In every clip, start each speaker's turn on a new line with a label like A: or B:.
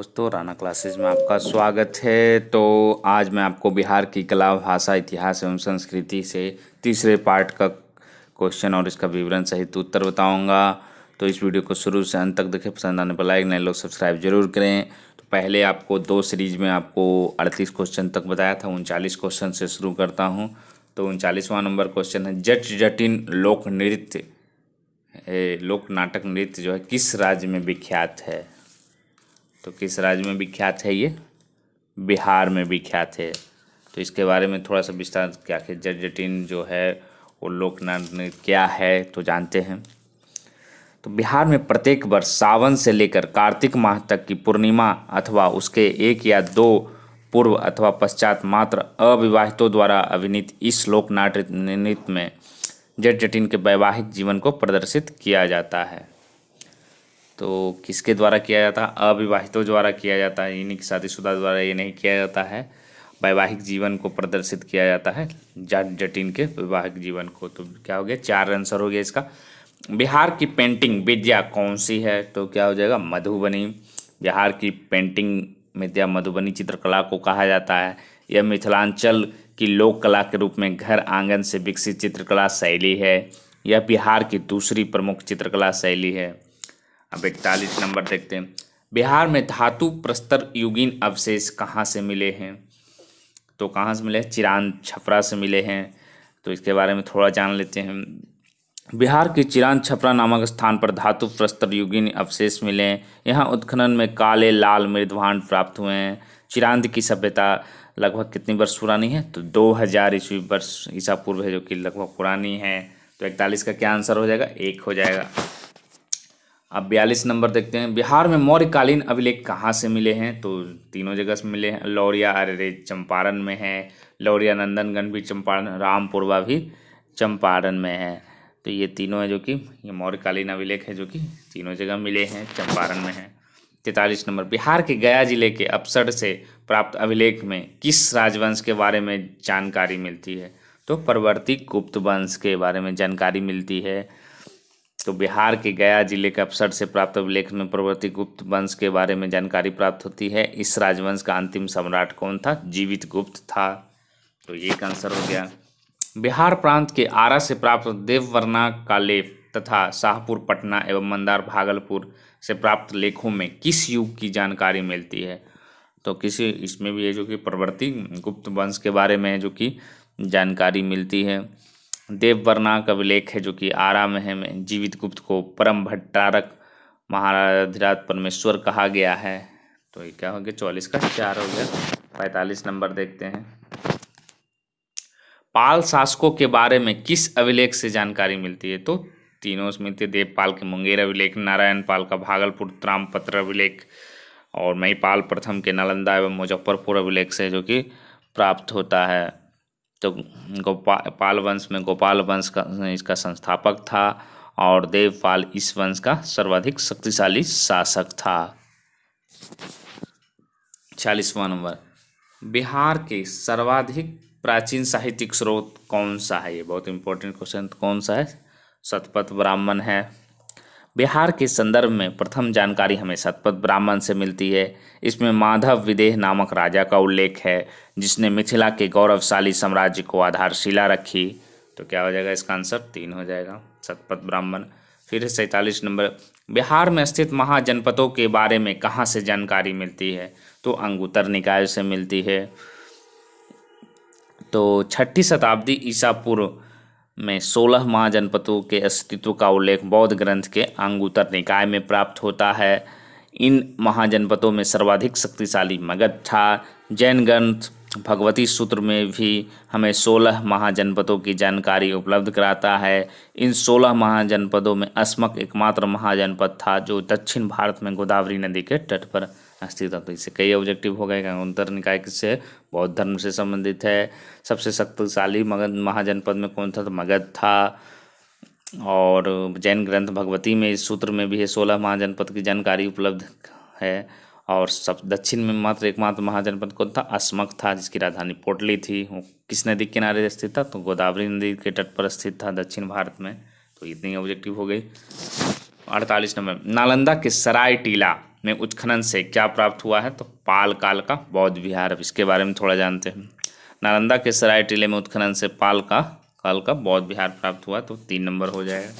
A: दोस्तों राणा क्लासेस में आपका स्वागत है तो आज मैं आपको बिहार की कला भाषा इतिहास एवं संस्कृति से तीसरे पार्ट का क्वेश्चन और इसका विवरण सहित उत्तर बताऊंगा तो इस वीडियो को शुरू से अंत तक देखें पसंद आने पर लाइक नए लोग सब्सक्राइब जरूर करें तो पहले आपको दो सीरीज में आपको अड़तीस क्वेश्चन तक बताया था उनचालीस क्वेश्चन से शुरू करता हूँ तो उनचालीसवां नंबर क्वेश्चन है जट जटिन लोक नृत्य लोक नाटक नृत्य जो है किस राज्य में विख्यात है तो किस राज्य में विख्यात है ये बिहार में विख्यात है तो इसके बारे में थोड़ा सा विस्तार क्या कि जट जटिन जो है वो लोक नृत्य क्या है तो जानते हैं तो बिहार में प्रत्येक वर्ष सावन से लेकर कार्तिक माह तक की पूर्णिमा अथवा उसके एक या दो पूर्व अथवा पश्चात मात्र अविवाहितों द्वारा अभिनीत इस लोक नाट्य नृत्य में जट जटिन के वैवाहिक जीवन को प्रदर्शित किया जाता है तो किसके द्वारा किया जाता है अविवाहितों द्वारा किया जाता है यानी कि शादीशुदा द्वारा ये नहीं किया जाता है वैवाहिक जीवन को प्रदर्शित किया जाता है जट जटिन के वैवाहिक जीवन को तो क्या हो गया चार आंसर हो गया इसका बिहार की पेंटिंग विद्या कौन सी है तो क्या हो जाएगा मधुबनी बिहार की पेंटिंग विद्या मधुबनी चित्रकला को कहा जाता है यह मिथिलांचल की लोक कला के रूप में घर आंगन से विकसित चित्रकला शैली है यह बिहार की दूसरी प्रमुख चित्रकला शैली है अब इकतालीस नंबर देखते हैं बिहार में धातु प्रस्तर युगीन अवशेष कहाँ से मिले हैं तो कहाँ से मिले हैं चिरान छपरा से मिले हैं तो इसके बारे में थोड़ा जान लेते हैं बिहार के चिरान छपरा नामक स्थान पर धातु प्रस्तर युगीन अवशेष मिले हैं यहाँ उत्खनन में काले लाल मृदभांड प्राप्त हुए हैं चिरांद की सभ्यता लगभग कितनी वर्ष पुरानी है तो दो हज़ार ईस्वी वर्ष ईसा पूर्व है जो कि लगभग पुरानी है तो इकतालीस का क्या आंसर हो जाएगा एक हो जाएगा अब बयालीस नंबर देखते हैं बिहार में मौर्यकालीन अभिलेख कहाँ से मिले हैं तो तीनों जगह से मिले हैं लौरिया अरे चंपारण में है लौरिया नंदनगंज भी चंपारण रामपुरवा भी चंपारण में है तो ये तीनों है जो कि ये मौर्यकालीन अभिलेख है जो कि तीनों जगह मिले हैं चंपारण में है तैतालीस नंबर बिहार के गया जिले के अपसर से प्राप्त अभिलेख में किस राजवंश के बारे में जानकारी मिलती है तो परवर्ती गुप्त वंश के बारे में जानकारी मिलती है तो बिहार के गया जिले के अफसर से प्राप्त अभिलेख में प्रवर्ती गुप्त वंश के बारे में जानकारी प्राप्त होती है इस राजवंश का अंतिम सम्राट कौन था जीवित गुप्त था तो ये आंसर हो गया बिहार प्रांत के आरा से प्राप्त देववर्णा का लेख तथा शाहपुर पटना एवं मंदार भागलपुर से प्राप्त लेखों में किस युग की जानकारी मिलती है तो किसी इसमें भी है जो कि प्रवर्ती गुप्त वंश के बारे में जो कि जानकारी मिलती है देववर्ना का अभिलेख है जो कि आरा में है में जीवित गुप्त को परम भट्टारक महाराधिराज परमेश्वर कहा गया है तो ये क्या हो गया चौलीस का चार हो गया पैंतालीस नंबर देखते हैं पाल शासकों के बारे में किस अभिलेख से जानकारी मिलती है तो तीनों से मिलती है देवपाल के मुंगेर अभिलेख नारायण पाल का भागलपुर त्रामपत्र अभिलेख और मईपाल प्रथम के नालंदा एवं मुजफ्फरपुर अभिलेख से जो कि प्राप्त होता है तो गोपा पाल वंश में गोपाल वंश का इसका संस्थापक था और देवपाल इस वंश का सर्वाधिक शक्तिशाली शासक था चालीसवा नंबर बिहार के सर्वाधिक प्राचीन साहित्यिक स्रोत कौन सा है ये बहुत इंपॉर्टेंट क्वेश्चन कौन सा है शतपथ ब्राह्मण है बिहार के संदर्भ में प्रथम जानकारी हमें सतपथ ब्राह्मण से मिलती है इसमें माधव विदेह नामक राजा का उल्लेख है जिसने मिथिला के गौरवशाली साम्राज्य को आधारशिला रखी तो क्या हो जाएगा इसका आंसर तीन हो जाएगा सतपथ ब्राह्मण फिर सैंतालीस नंबर बिहार में स्थित महाजनपदों के बारे में कहाँ से जानकारी मिलती है तो अंगुतर निकाय से मिलती है तो छठी शताब्दी ईसा पूर्व में सोलह महाजनपदों के अस्तित्व का उल्लेख बौद्ध ग्रंथ के अंगूतर निकाय में प्राप्त होता है इन महाजनपदों में सर्वाधिक शक्तिशाली मगध था जैन ग्रंथ भगवती सूत्र में भी हमें सोलह महाजनपदों की जानकारी उपलब्ध कराता है इन सोलह महाजनपदों में अस्मक एकमात्र महाजनपद था जो दक्षिण भारत में गोदावरी नदी के तट पर अस्तित्व तो इससे कई ऑब्जेक्टिव हो गए अंतर निकाय किससे बौद्ध धर्म से संबंधित है सबसे शक्तिशाली मगध महाजनपद में कौन था तो मगध था और जैन ग्रंथ भगवती में इस सूत्र में भी है सोलह महाजनपद की जानकारी उपलब्ध है और सब दक्षिण में मात्र एकमात्र महाजनपद कौन था अस्मक था जिसकी राजधानी पोटली थी वो किस नदी किनारे स्थित था तो गोदावरी नदी के तट पर स्थित था दक्षिण भारत में तो इतनी ऑब्जेक्टिव हो गई अड़तालीस नंबर नालंदा के सराय टीला में उत्खनन से क्या प्राप्त हुआ है तो पाल काल का बौद्ध विहार अब इसके बारे में थोड़ा जानते हैं नालंदा के सराय टीले में उत्खनन से पाल का काल का बौद्ध विहार प्राप्त हुआ तो तीन नंबर हो जाएगा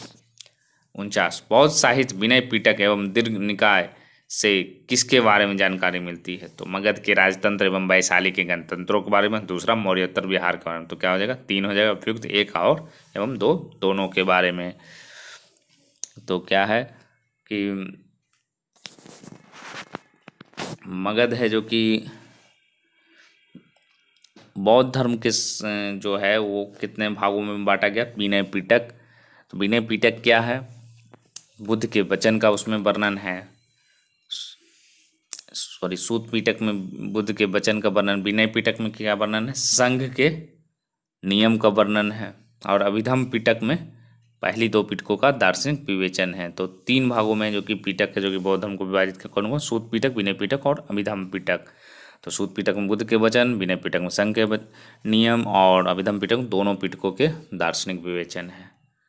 A: उनचास बौद्ध साहित्य विनय पीटक एवं दीर्घ निकाय से किसके बारे में जानकारी मिलती है तो मगध के राजतंत्र एवं वैशाली के गणतंत्रों के बारे में दूसरा मौर्योत्तर विहार के बारे में तो क्या हो जाएगा तीन हो जाएगा उपयुक्त एक और एवं दो दोनों के बारे में तो क्या है कि मगध है जो कि बौद्ध धर्म के जो है वो कितने भागों में बांटा गया विनय पीटक तो विनय पीटक क्या है बुद्ध के वचन का उसमें वर्णन है सॉरी सूत पीटक में बुद्ध के वचन का वर्णन विनय पीटक में क्या वर्णन है संघ के नियम का वर्णन है और अभिधम पीटक में पहली दो पीटकों का दार्शनिक विवेचन है तो तीन भागों में जो कि पीटक है जो कि बौद्ध धर्म विभाजित कौन सूद पीटक विनय पीटक और अभिधम पीटक तो सूद पीटक में बुद्ध के वचन विनय पीटक में संघ के नियम और अभिधम पीटक दोनों पीटकों के दार्शनिक विवेचन है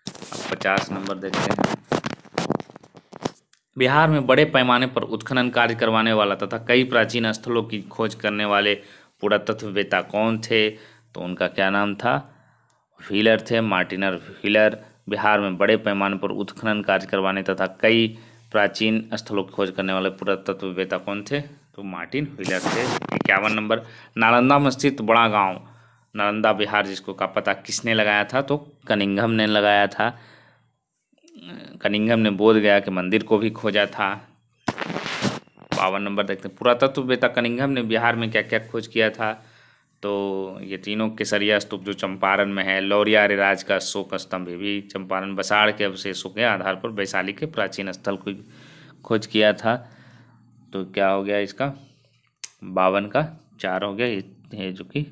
A: अब पचास नंबर देखते हैं बिहार में बड़े पैमाने पर उत्खनन कार्य करवाने वाला तथा कई प्राचीन स्थलों की खोज करने वाले पुरातत्ववेता कौन थे तो उनका क्या नाम था व्हीलर थे मार्टिनर व्हीलर बिहार में बड़े पैमाने पर उत्खनन कार्य करवाने तथा कई प्राचीन स्थलों की खोज करने वाले पुरातत्ववेता कौन थे तो मार्टिन हुईलर थे इक्यावन नंबर नालंदा में स्थित बड़ा गांव नालंदा बिहार जिसको का पता किसने लगाया था तो कनिंगम ने लगाया था कनिंगम ने बोध गया के मंदिर को भी खोजा था बावन नंबर देखते हैं बेता कनिंगम ने बिहार में क्या क्या खोज किया था तो ये तीनों केसरिया स्तूप जो चंपारण में है लौरिया राज का शोक स्तंभ भी चंपारण बसाड़ के अवशेषों के आधार पर वैशाली के प्राचीन स्थल को खोज किया था तो क्या हो गया इसका बावन का चार हो गया ये जो कि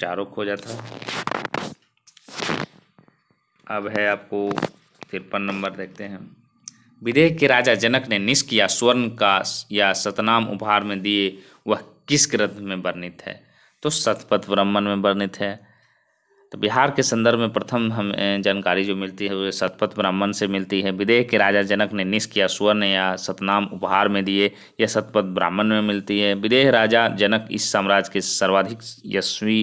A: चारों खोजा था अब है आपको तिरपन नंबर देखते हैं विदेह के राजा जनक ने निष्क या स्वर्ण का या सतनाम उपहार में दिए वह किस ग्रंथ में वर्णित है तो सतपथ ब्राह्मण में वर्णित है तो बिहार के संदर्भ में प्रथम हमें जानकारी जो मिलती है वह सतपथ ब्राह्मण से मिलती है विदेह के राजा जनक ने निष्क या स्वर्ण या सतनाम उपहार में दिए यह सतपथ ब्राह्मण में मिलती है विदेह राजा जनक इस साम्राज्य के सर्वाधिक यशस्वी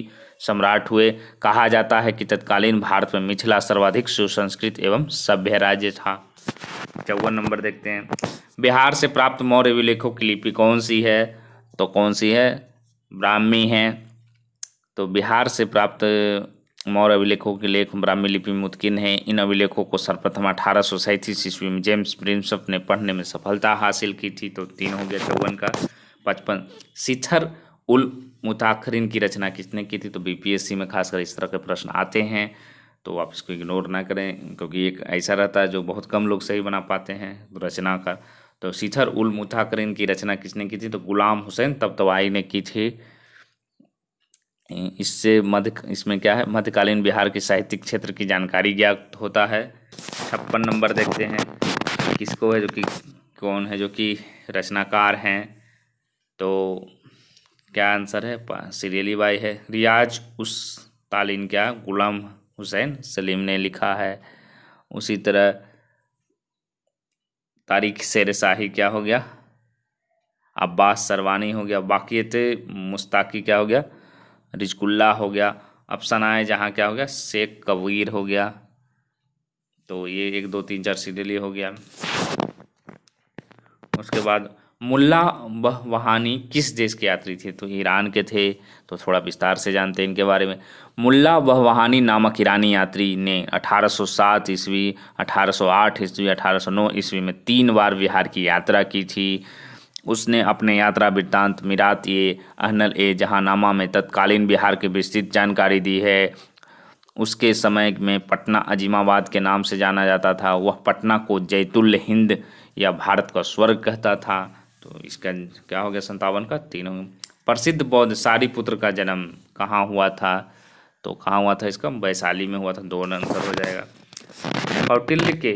A: सम्राट हुए कहा जाता है कि तत्कालीन भारत में मिथिला सर्वाधिक सुसंस्कृत एवं सभ्य राज्य था चौवन नंबर देखते हैं बिहार से प्राप्त मौर्य विलेखों की लिपि कौन सी है तो कौन सी है ब्राह्मी है तो बिहार से प्राप्त मौर्य अभिलेखों के लेख ब्राह्मी लिपि में उत्कीर्ण हैं इन अभिलेखों को सर्वप्रथम अठारह सौ सैंतीस ईस्वी में जेम्स प्रिंसअप ने पढ़ने में सफलता हासिल की थी तो तीन हो गया चौवन का पचपन सिथर उल मुताखरीन की रचना किसने की थी तो बीपीएससी में खासकर इस तरह के प्रश्न आते हैं तो आप इसको इग्नोर ना करें क्योंकि एक ऐसा रहता है जो बहुत कम लोग सही बना पाते हैं रचना का तो सिथर उल मुताखरिन की रचना किसने की थी तो गुलाम हुसैन तब तबतवाई तो ने की थी इससे मध्य इसमें क्या है मध्यकालीन बिहार के साहित्यिक क्षेत्र की जानकारी ज्ञात होता है छप्पन नंबर देखते हैं किसको है जो कि कौन है जो कि रचनाकार हैं तो क्या आंसर है सीरियली बाई है रियाज उस तालीन क्या गुलाम हुसैन सलीम ने लिखा है उसी तरह तारिक शेर शाही क्या हो गया अब्बास सरवानी हो गया बाकी मुस्ताकी क्या हो गया रिजकुल्ला हो गया ऑप्शन आए जहाँ क्या हो गया शेख कबीर हो गया तो ये एक दो तीन चार डेली हो गया उसके बाद मुल्ला बह वहानी किस देश के यात्री थे तो ईरान के थे तो थोड़ा विस्तार से जानते हैं इनके बारे में मुल्ला बह वहानी नामक ईरानी यात्री ने 1807 ईस्वी 1808 ईस्वी 1809 ईस्वी में तीन बार बिहार की यात्रा की थी उसने अपने यात्रा वृत्तांत मीरात ए अहनल ए जहानामा में तत्कालीन बिहार की विस्तृत जानकारी दी है उसके समय में पटना अजीमाबाद के नाम से जाना जाता था वह पटना को जैतुल हिंद या भारत का स्वर्ग कहता था तो इसका क्या हो गया संतावन का तीनों प्रसिद्ध बौद्ध सारी पुत्र का जन्म कहाँ हुआ था तो कहाँ हुआ था इसका वैशाली में हुआ था दोनों आंसर हो जाएगा कौटिल्य के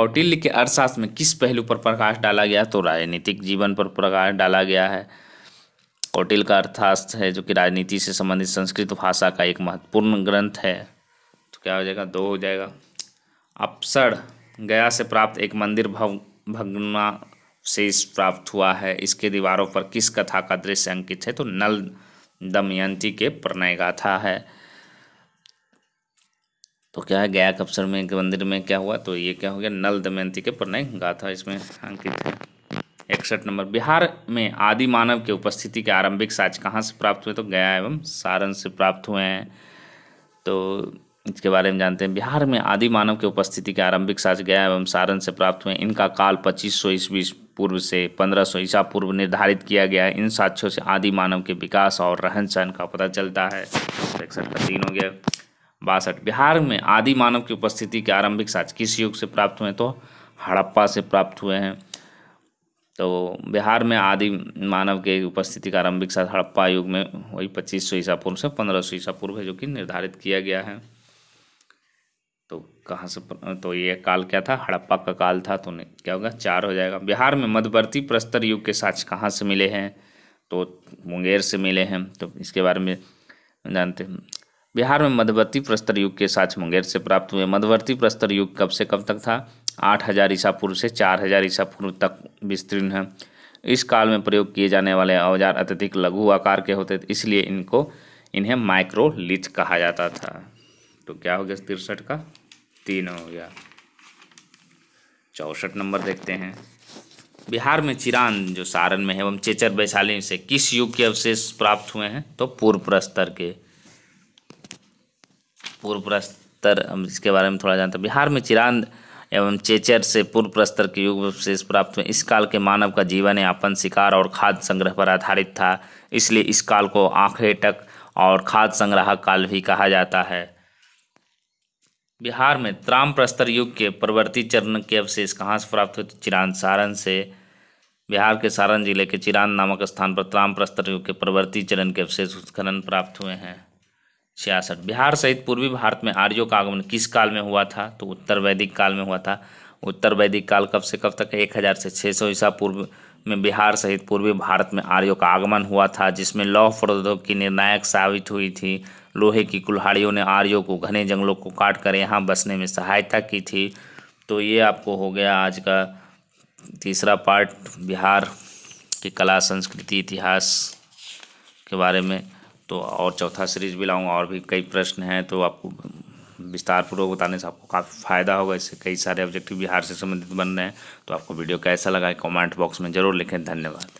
A: कौटिल्य के अर्थशास्त्र में किस पहलू पर प्रकाश डाला गया तो राजनीतिक जीवन पर प्रकाश डाला गया है कौटिल का अर्थशास्त्र है जो कि राजनीति से संबंधित संस्कृत भाषा का एक महत्वपूर्ण ग्रंथ है तो क्या हो जाएगा दो हो जाएगा अपसर गया से प्राप्त एक मंदिर भव भगना शेष प्राप्त हुआ है इसके दीवारों पर किस कथा का दृश्य अंकित है तो नल दमयंती के प्रणय गाथा है तो क्या है गया के अवसर में एक मंदिर में क्या हुआ तो ये क्या हो गया नल दमयंती के प्रणय गाथा इसमें अंकित है इकसठ नंबर बिहार में आदि मानव के उपस्थिति के आरंभिक साक्ष कहाँ से प्राप्त हुए तो गया एवं सारण से प्राप्त हुए हैं तो इसके बारे में जानते हैं बिहार में आदि मानव के उपस्थिति के आरंभिक साक्ष गया एवं सारण से प्राप्त हुए इनका काल पच्चीस सौ ईस्वी पूर्व से पंद्रह सौ ईसा पूर्व निर्धारित किया गया है इन साक्ष्यों से आदि मानव के विकास और रहन सहन का पता चलता है तो इकसठ का तीन हो गया बासठ बिहार में आदि मानव की उपस्थिति के आरंभिक साक्ष किस युग से प्राप्त हुए तो हड़प्पा से प्राप्त हुए हैं तो बिहार में आदि मानव के उपस्थिति का आरंभिक साथ हड़प्पा युग में वही पच्चीस सौ ईसा पूर्व से पंद्रह सौ ईसा पूर्व है जो कि निर्धारित किया गया है तो कहाँ से तो ये काल क्या था हड़प्पा का काल था तो क्या होगा चार हो जाएगा बिहार में मध्यवर्ती प्रस्तर युग के साक्ष कहाँ से मिले हैं तो मुंगेर से मिले हैं तो इसके बारे में जानते हैं बिहार में मध्यवर्ती प्रस्तर युग के साथ मुंगेर से प्राप्त हुए मध्यवर्ती प्रस्तर युग कब से कब तक था आठ हज़ार ईसा पूर्व से चार हज़ार ईसा पूर्व तक विस्तीर्ण है इस काल में प्रयोग किए जाने वाले औजार अत्यधिक लघु आकार के होते थे इसलिए इनको इन्हें माइक्रोलिच कहा जाता था तो क्या हो गया तिरसठ का तीन हो गया चौसठ नंबर देखते हैं बिहार में चिरान जो सारण में है एवं चेचर वैशाली से किस युग के अवशेष प्राप्त हुए हैं तो पूर्व प्रस्तर के पूर्व प्रस्तर हम इसके बारे में थोड़ा जानते हैं बिहार में चिरांद एवं चेचर से पूर्व प्रस्तर के युग अवशेष प्राप्त हुए इस काल के मानव का जीवन यापन शिकार और खाद्य संग्रह पर आधारित था इसलिए इस काल को टक और खाद्य संग्राहक काल भी कहा जाता है बिहार में त्राम प्रस्तर युग के परवर्ती चरण के अवशेष कहाँ से प्राप्त हुए तो चिरांद सारण से बिहार के सारण जिले के चिरांद नामक स्थान पर त्राम प्रस्तर युग के परवर्ती चरण के अवशेष उत्खनन प्राप्त हुए हैं छियासठ बिहार सहित पूर्वी भारत में आर्यों का आगमन किस काल में हुआ था तो उत्तर वैदिक काल में हुआ था उत्तर वैदिक काल कब से कब तक एक हज़ार से छः सौ ईसा पूर्व में बिहार सहित पूर्वी भारत में आर्यों का आगमन हुआ था जिसमें लौह की निर्णायक साबित हुई थी लोहे की कुल्हाड़ियों ने आर्यों को घने जंगलों को काट कर यहाँ बसने में सहायता की थी तो ये आपको हो गया आज का तीसरा पार्ट बिहार की कला संस्कृति इतिहास के बारे में तो और चौथा सीरीज भी लाऊंगा और भी कई प्रश्न हैं तो आपको विस्तार पूर्वक बताने से आपको काफ़ी फ़ायदा होगा इससे कई सारे ऑब्जेक्टिव बिहार से संबंधित बन रहे हैं तो आपको वीडियो कैसा लगा कमेंट बॉक्स में ज़रूर लिखें धन्यवाद